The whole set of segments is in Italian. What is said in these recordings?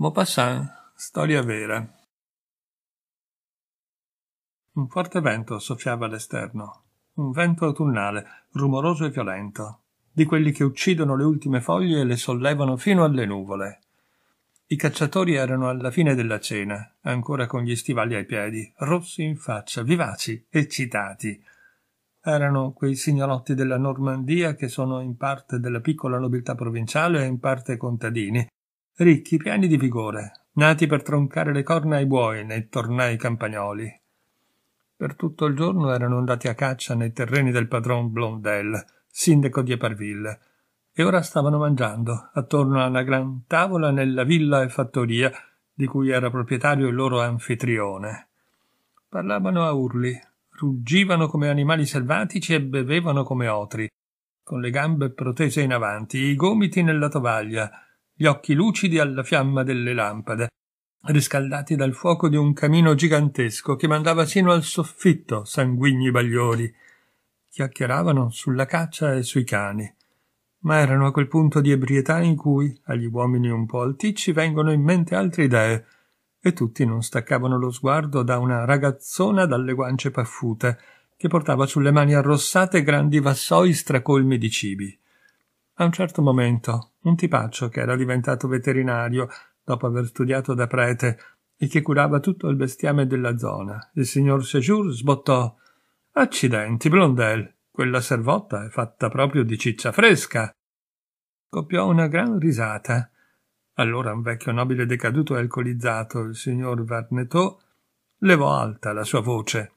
Maupassant, eh? storia vera. Un forte vento soffiava all'esterno, un vento autunnale, rumoroso e violento, di quelli che uccidono le ultime foglie e le sollevano fino alle nuvole. I cacciatori erano alla fine della cena, ancora con gli stivali ai piedi, rossi in faccia, vivaci, eccitati. Erano quei signorotti della Normandia che sono in parte della piccola nobiltà provinciale e in parte contadini, ricchi, pieni di vigore, nati per troncare le corna ai buoi nei tornai campagnoli. Per tutto il giorno erano andati a caccia nei terreni del padron Blondel, sindaco di Eparville, e ora stavano mangiando attorno alla gran tavola nella villa e fattoria di cui era proprietario il loro anfitrione. Parlavano a urli, ruggivano come animali selvatici e bevevano come otri, con le gambe protese in avanti, i gomiti nella tovaglia, gli occhi lucidi alla fiamma delle lampade, riscaldati dal fuoco di un camino gigantesco che mandava sino al soffitto sanguigni bagliori. Chiacchieravano sulla caccia e sui cani, ma erano a quel punto di ebrietà in cui agli uomini un po' alticci vengono in mente altre idee, e tutti non staccavano lo sguardo da una ragazzona dalle guance paffute che portava sulle mani arrossate grandi vassoi stracolmi di cibi. A un certo momento, un tipaccio che era diventato veterinario dopo aver studiato da prete e che curava tutto il bestiame della zona, il signor Sejour sbottò Accidenti, Blondel, quella servotta è fatta proprio di ciccia fresca. Scoppiò una gran risata. Allora un vecchio nobile decaduto e alcolizzato, il signor Varnetò, levò alta la sua voce.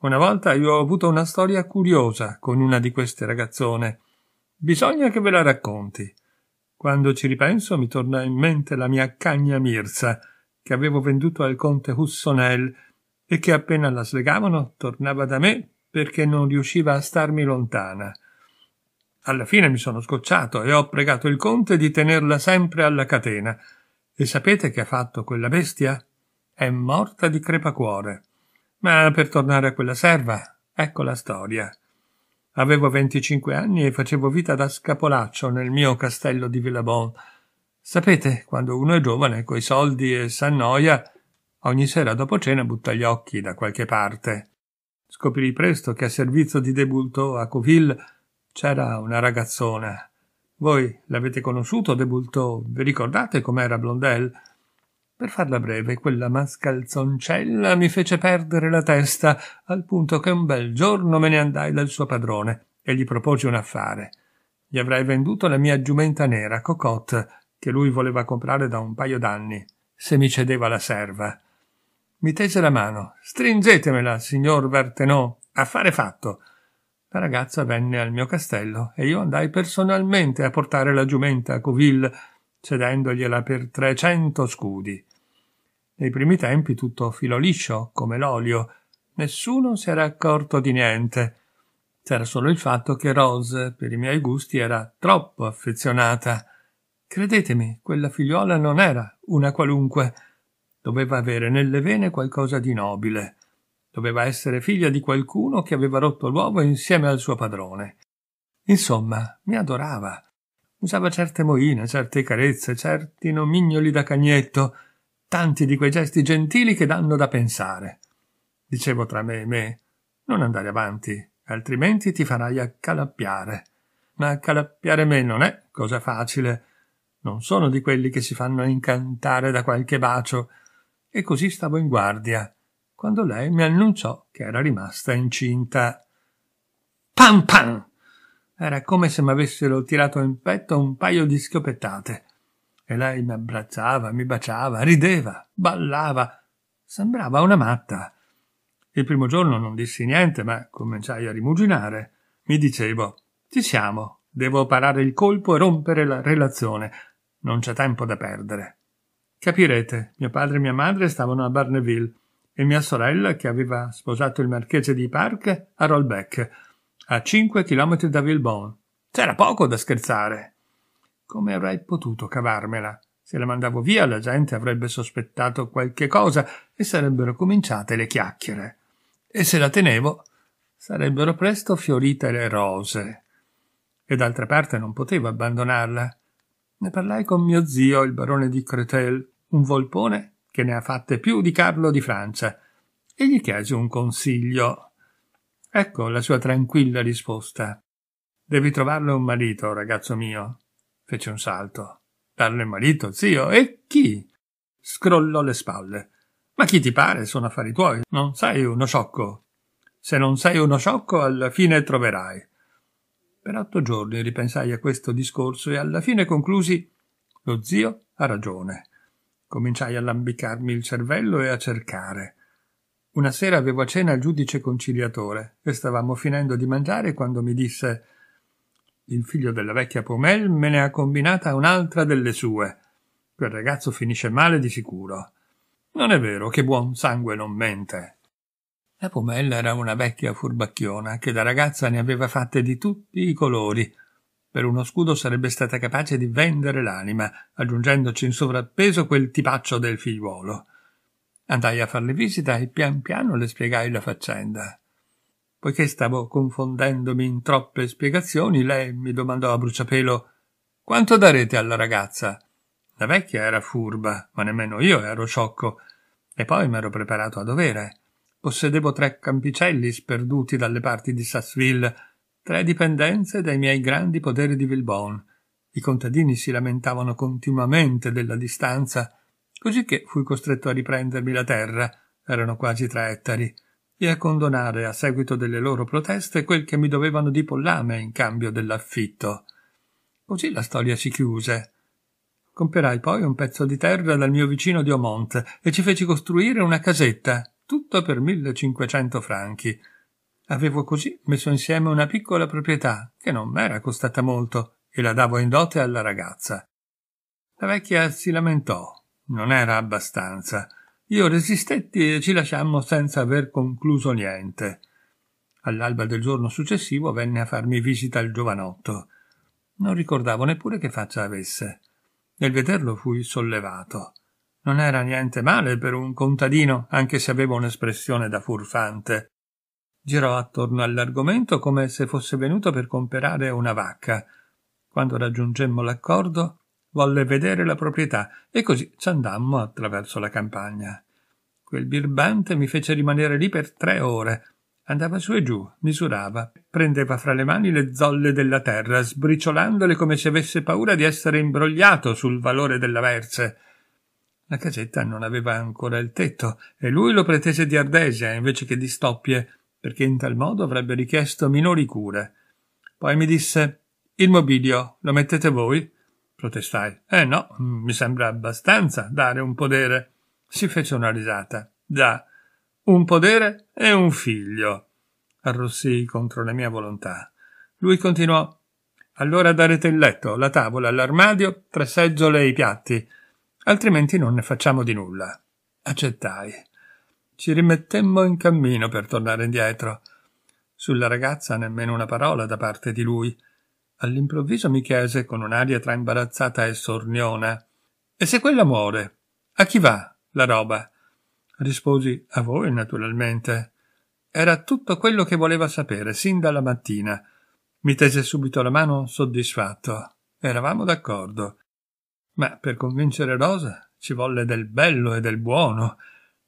Una volta io ho avuto una storia curiosa con una di queste ragazzone. Bisogna che ve la racconti. Quando ci ripenso mi torna in mente la mia cagna Mirza, che avevo venduto al conte Hussonel e che appena la slegavano tornava da me perché non riusciva a starmi lontana. Alla fine mi sono scocciato e ho pregato il conte di tenerla sempre alla catena. E sapete che ha fatto quella bestia? È morta di crepacuore. Ma per tornare a quella serva, ecco la storia. Avevo venticinque anni e facevo vita da scapolaccio nel mio castello di Villabon. Sapete, quando uno è giovane, coi soldi e s'annoia, ogni sera dopo cena butta gli occhi da qualche parte. Scoprì presto che a servizio di Debulto a Coville c'era una ragazzona. Voi l'avete conosciuto, Debulto? Vi ricordate com'era Blondel? Per farla breve, quella mascalzoncella mi fece perdere la testa, al punto che un bel giorno me ne andai dal suo padrone e gli proposi un affare. Gli avrei venduto la mia giumenta nera, Cocotte, che lui voleva comprare da un paio d'anni, se mi cedeva la serva. Mi tese la mano. Stringetemela, signor Vertenot, affare fatto. La ragazza venne al mio castello e io andai personalmente a portare la giumenta a Coville, cedendogliela per trecento scudi. Nei primi tempi tutto filo liscio, come l'olio. Nessuno si era accorto di niente. C'era solo il fatto che Rose, per i miei gusti, era troppo affezionata. Credetemi, quella figliuola non era una qualunque. Doveva avere nelle vene qualcosa di nobile. Doveva essere figlia di qualcuno che aveva rotto l'uovo insieme al suo padrone. Insomma, mi adorava. Usava certe moine, certe carezze, certi nomignoli da cagnetto tanti di quei gesti gentili che danno da pensare. Dicevo tra me e me, non andare avanti, altrimenti ti farai accalappiare. Ma accalappiare me non è cosa facile. Non sono di quelli che si fanno incantare da qualche bacio. E così stavo in guardia, quando lei mi annunciò che era rimasta incinta. Pam pam! Era come se mi avessero tirato in petto un paio di schioppettate. E lei mi abbracciava, mi baciava, rideva, ballava. Sembrava una matta. Il primo giorno non dissi niente, ma cominciai a rimuginare. Mi dicevo, ci siamo, devo parare il colpo e rompere la relazione. Non c'è tempo da perdere. Capirete, mio padre e mia madre stavano a Barneville e mia sorella, che aveva sposato il marchese di Park, a Rollbeck, a cinque chilometri da Villebon. C'era poco da scherzare. Come avrei potuto cavarmela? Se la mandavo via la gente avrebbe sospettato qualche cosa e sarebbero cominciate le chiacchiere. E se la tenevo sarebbero presto fiorite le rose. E d'altra parte non potevo abbandonarla. Ne parlai con mio zio, il barone di Cretel, un volpone che ne ha fatte più di Carlo di Francia, e gli chiesi un consiglio. Ecco la sua tranquilla risposta. Devi trovarle un marito, ragazzo mio fece un salto. Darlo il marito, zio, e chi? Scrollò le spalle. Ma chi ti pare? Sono affari tuoi. Non sei uno sciocco. Se non sei uno sciocco, alla fine troverai. Per otto giorni ripensai a questo discorso e alla fine conclusi lo zio ha ragione. Cominciai a lambicarmi il cervello e a cercare. Una sera avevo a cena il giudice conciliatore e stavamo finendo di mangiare quando mi disse il figlio della vecchia Pomel me ne ha combinata un'altra delle sue. Quel ragazzo finisce male di sicuro. Non è vero che buon sangue non mente. La Pomel era una vecchia furbacchiona che da ragazza ne aveva fatte di tutti i colori. Per uno scudo sarebbe stata capace di vendere l'anima, aggiungendoci in sovrappeso quel tipaccio del figliuolo. Andai a farle visita e pian piano le spiegai la faccenda. Poiché stavo confondendomi in troppe spiegazioni, lei mi domandò a bruciapelo quanto darete alla ragazza? La vecchia era furba, ma nemmeno io ero sciocco, e poi m'ero preparato a dovere. Possedevo tre campicelli sperduti dalle parti di Sassville, tre dipendenze dai miei grandi poderi di Vilbon. I contadini si lamentavano continuamente della distanza, così che fui costretto a riprendermi la terra, erano quasi tre ettari, e a condonare a seguito delle loro proteste quel che mi dovevano di pollame in cambio dell'affitto. Così la storia si chiuse. Comperai poi un pezzo di terra dal mio vicino di Omont e ci feci costruire una casetta, tutto per 1500 franchi. Avevo così messo insieme una piccola proprietà, che non m'era costata molto, e la davo in dote alla ragazza. La vecchia si lamentò. Non era abbastanza. Io resistetti e ci lasciammo senza aver concluso niente. All'alba del giorno successivo venne a farmi visita il giovanotto. Non ricordavo neppure che faccia avesse. Nel vederlo fui sollevato. Non era niente male per un contadino, anche se aveva un'espressione da furfante. Girò attorno all'argomento come se fosse venuto per comperare una vacca. Quando raggiungemmo l'accordo, volle vedere la proprietà e così ci andammo attraverso la campagna. Quel birbante mi fece rimanere lì per tre ore. Andava su e giù, misurava, prendeva fra le mani le zolle della terra, sbriciolandole come se avesse paura di essere imbrogliato sul valore della verse. La casetta non aveva ancora il tetto e lui lo pretese di ardesia invece che di stoppie, perché in tal modo avrebbe richiesto minori cure. Poi mi disse: Il mobilio lo mettete voi? protestai. Eh no, mi sembra abbastanza dare un podere. Si fece una risata. Da un podere e un figlio. Arrossii contro la mia volontà. Lui continuò. Allora darete il letto, la tavola, l'armadio, tre seggiole e i piatti, altrimenti non ne facciamo di nulla. Accettai. Ci rimettemmo in cammino per tornare indietro. Sulla ragazza nemmeno una parola da parte di lui. All'improvviso mi chiese con un'aria tra imbarazzata e sorniona E se quella muore? A chi va la roba? Risposi a voi, naturalmente. Era tutto quello che voleva sapere, sin dalla mattina. Mi tese subito la mano soddisfatto. Eravamo d'accordo. Ma per convincere Rosa ci volle del bello e del buono.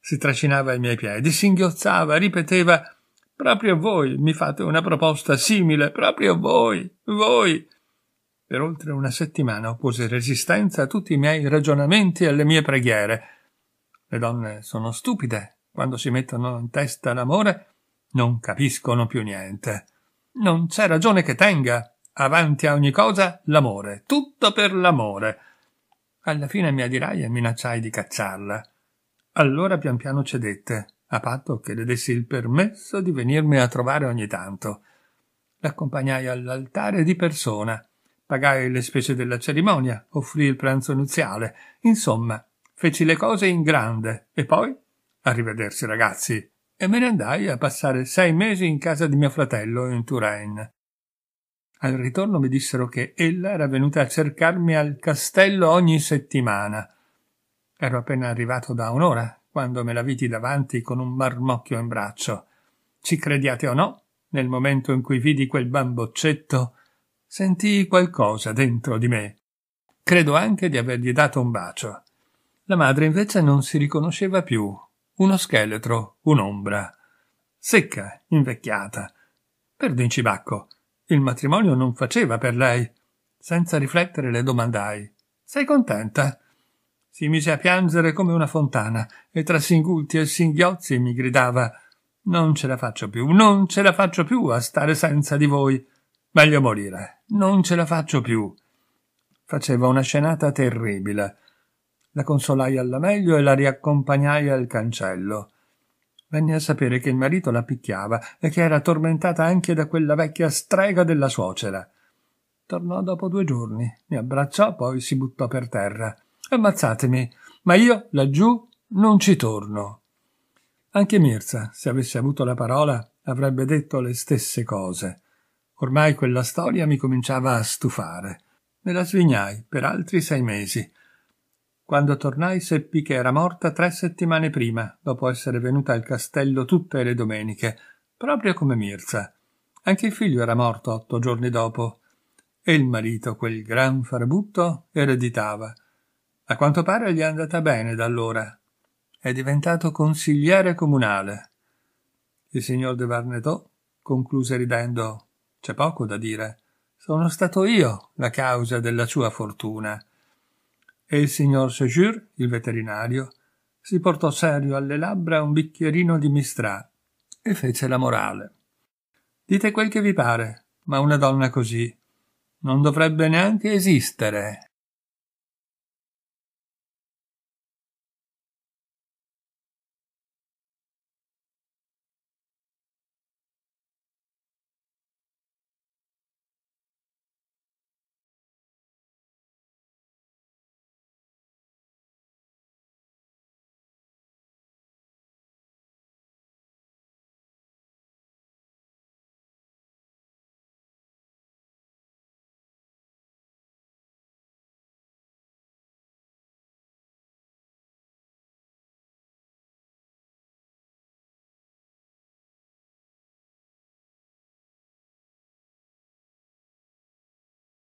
Si trascinava ai miei piedi, singhiozzava, ripeteva Proprio voi mi fate una proposta simile, proprio voi, voi. Per oltre una settimana oppose resistenza a tutti i miei ragionamenti e alle mie preghiere. Le donne sono stupide quando si mettono in testa l'amore, non capiscono più niente. Non c'è ragione che tenga, avanti a ogni cosa, l'amore, tutto per l'amore. Alla fine mi adirai e minacciai di cacciarla. Allora pian piano cedette a patto che le dessi il permesso di venirmi a trovare ogni tanto. L'accompagnai all'altare di persona, pagai le spese della cerimonia, offrii il pranzo nuziale, insomma, feci le cose in grande e poi arrivederci ragazzi e me ne andai a passare sei mesi in casa di mio fratello in Touraine. Al ritorno mi dissero che ella era venuta a cercarmi al castello ogni settimana. Ero appena arrivato da un'ora quando me la vidi davanti con un marmocchio in braccio. Ci crediate o no, nel momento in cui vidi quel bamboccetto, sentii qualcosa dentro di me. Credo anche di avergli dato un bacio. La madre invece non si riconosceva più. Uno scheletro, un'ombra. Secca, invecchiata. Per d'incibacco. Il matrimonio non faceva per lei. Senza riflettere le domandai. Sei contenta? Si mise a piangere come una fontana e tra singulti e singhiozzi mi gridava Non ce la faccio più, non ce la faccio più a stare senza di voi. Meglio morire, non ce la faccio più. Faceva una scenata terribile. La consolai alla meglio e la riaccompagnai al cancello. Venne a sapere che il marito la picchiava e che era tormentata anche da quella vecchia strega della suocera. Tornò dopo due giorni, mi abbracciò, poi si buttò per terra ammazzatemi, ma io laggiù non ci torno. Anche Mirza, se avesse avuto la parola, avrebbe detto le stesse cose. Ormai quella storia mi cominciava a stufare. Me la svignai per altri sei mesi. Quando tornai seppi che era morta tre settimane prima, dopo essere venuta al castello tutte le domeniche, proprio come Mirza. Anche il figlio era morto otto giorni dopo. E il marito, quel gran farabutto, ereditava a quanto pare gli è andata bene da allora. È diventato consigliere comunale. Il signor de Varnetò concluse ridendo C'è poco da dire. Sono stato io la causa della sua fortuna. E il signor Sejour, il veterinario, si portò serio alle labbra un bicchierino di mistrà e fece la morale. Dite quel che vi pare, ma una donna così non dovrebbe neanche esistere.